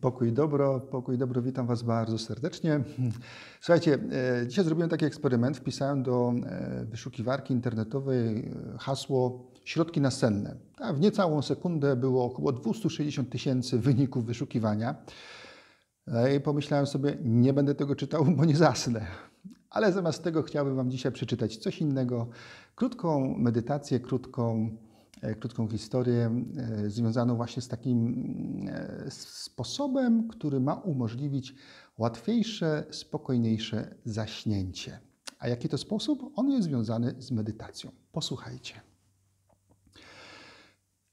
Pokój dobro, pokój dobro, witam Was bardzo serdecznie. Słuchajcie, e, dzisiaj zrobiłem taki eksperyment. Wpisałem do e, wyszukiwarki internetowej e, hasło środki nasenne. A w niecałą sekundę było około 260 tysięcy wyników wyszukiwania. I pomyślałem sobie, nie będę tego czytał, bo nie zasnę. Ale zamiast tego chciałbym Wam dzisiaj przeczytać coś innego. Krótką medytację, krótką E, krótką historię e, związaną właśnie z takim e, sposobem, który ma umożliwić łatwiejsze, spokojniejsze zaśnięcie. A jaki to sposób? On jest związany z medytacją. Posłuchajcie.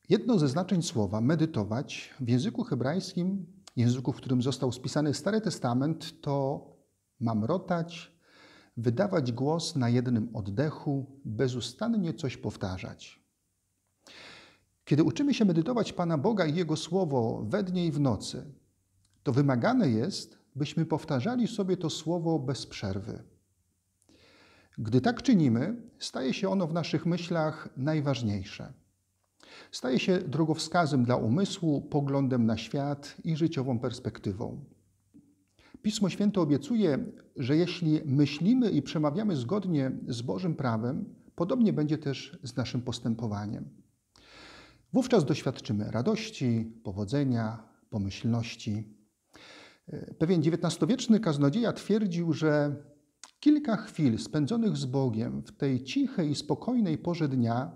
Jedno ze znaczeń słowa medytować w języku hebrajskim, języku, w którym został spisany Stary Testament, to mamrotać, wydawać głos na jednym oddechu, bezustannie coś powtarzać. Kiedy uczymy się medytować Pana Boga i Jego Słowo we dnie i w nocy, to wymagane jest, byśmy powtarzali sobie to Słowo bez przerwy. Gdy tak czynimy, staje się ono w naszych myślach najważniejsze. Staje się drogowskazem dla umysłu, poglądem na świat i życiową perspektywą. Pismo Święte obiecuje, że jeśli myślimy i przemawiamy zgodnie z Bożym prawem, podobnie będzie też z naszym postępowaniem. Wówczas doświadczymy radości, powodzenia, pomyślności. E, pewien XIX-wieczny kaznodzieja twierdził, że kilka chwil spędzonych z Bogiem w tej cichej i spokojnej porze dnia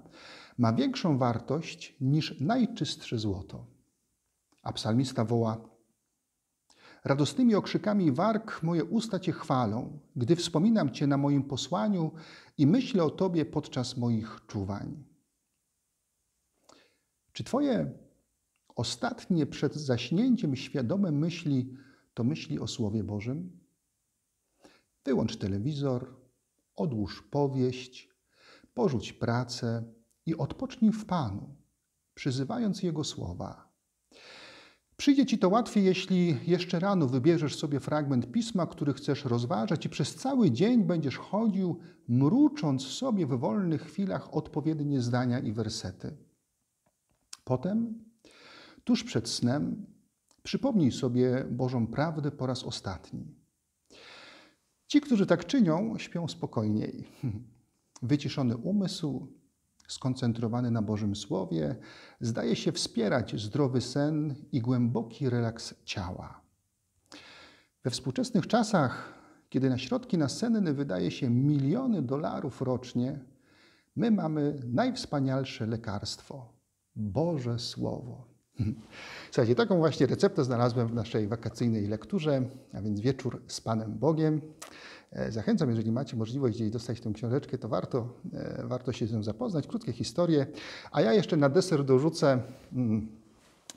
ma większą wartość niż najczystsze złoto. A psalmista woła: Radosnymi okrzykami warg moje usta Cię chwalą, gdy wspominam Cię na moim posłaniu i myślę o Tobie podczas moich czuwań. Czy Twoje ostatnie przed zaśnięciem świadome myśli to myśli o Słowie Bożym? Wyłącz telewizor, odłóż powieść, porzuć pracę i odpocznij w Panu, przyzywając Jego słowa. Przyjdzie ci to łatwiej, jeśli jeszcze rano wybierzesz sobie fragment pisma, który chcesz rozważać, i przez cały dzień będziesz chodził, mrucząc sobie w wolnych chwilach odpowiednie zdania i wersety. Potem, tuż przed snem, przypomnij sobie Bożą prawdę po raz ostatni. Ci, którzy tak czynią, śpią spokojniej. Wyciszony umysł, skoncentrowany na Bożym Słowie, zdaje się wspierać zdrowy sen i głęboki relaks ciała. We współczesnych czasach, kiedy na środki nasenne wydaje się miliony dolarów rocznie, my mamy najwspanialsze lekarstwo Boże Słowo. Słuchajcie, taką właśnie receptę znalazłem w naszej wakacyjnej lekturze, a więc wieczór z Panem Bogiem. E, zachęcam, jeżeli macie możliwość gdzieś dostać tę książeczkę, to warto, e, warto się z nią zapoznać. Krótkie historie. A ja jeszcze na deser dorzucę mm,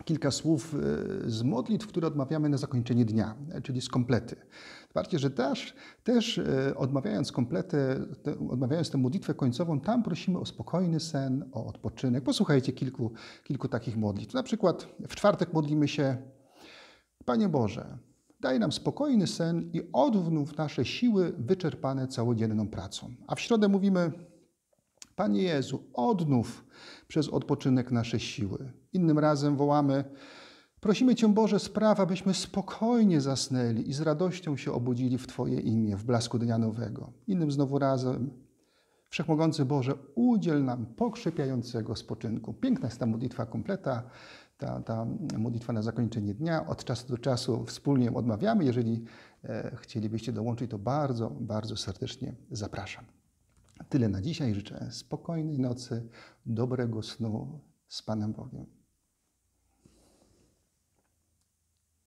kilka słów e, z modlitw, które odmawiamy na zakończenie dnia, czyli z komplety. Zobaczcie, że też, też e, odmawiając kompletę, odmawiając tę modlitwę końcową, tam prosimy o spokojny sen, o odpoczynek. Posłuchajcie kilku, kilku takich modlitw. Na przykład w czwartek modlimy się Panie Boże, daj nam spokojny sen i odwnów nasze siły wyczerpane całodzienną pracą. A w środę mówimy Panie Jezu, odnów przez odpoczynek nasze siły. Innym razem wołamy Prosimy Cię, Boże, spraw, abyśmy spokojnie zasnęli i z radością się obudzili w Twoje imię, w blasku dnia nowego. Innym znowu razem, Wszechmogący Boże, udziel nam pokrzepiającego spoczynku. Piękna jest ta modlitwa kompleta, ta, ta modlitwa na zakończenie dnia. Od czasu do czasu wspólnie odmawiamy. Jeżeli e, chcielibyście dołączyć, to bardzo, bardzo serdecznie zapraszam. Tyle na dzisiaj. Życzę spokojnej nocy, dobrego snu z Panem Bogiem.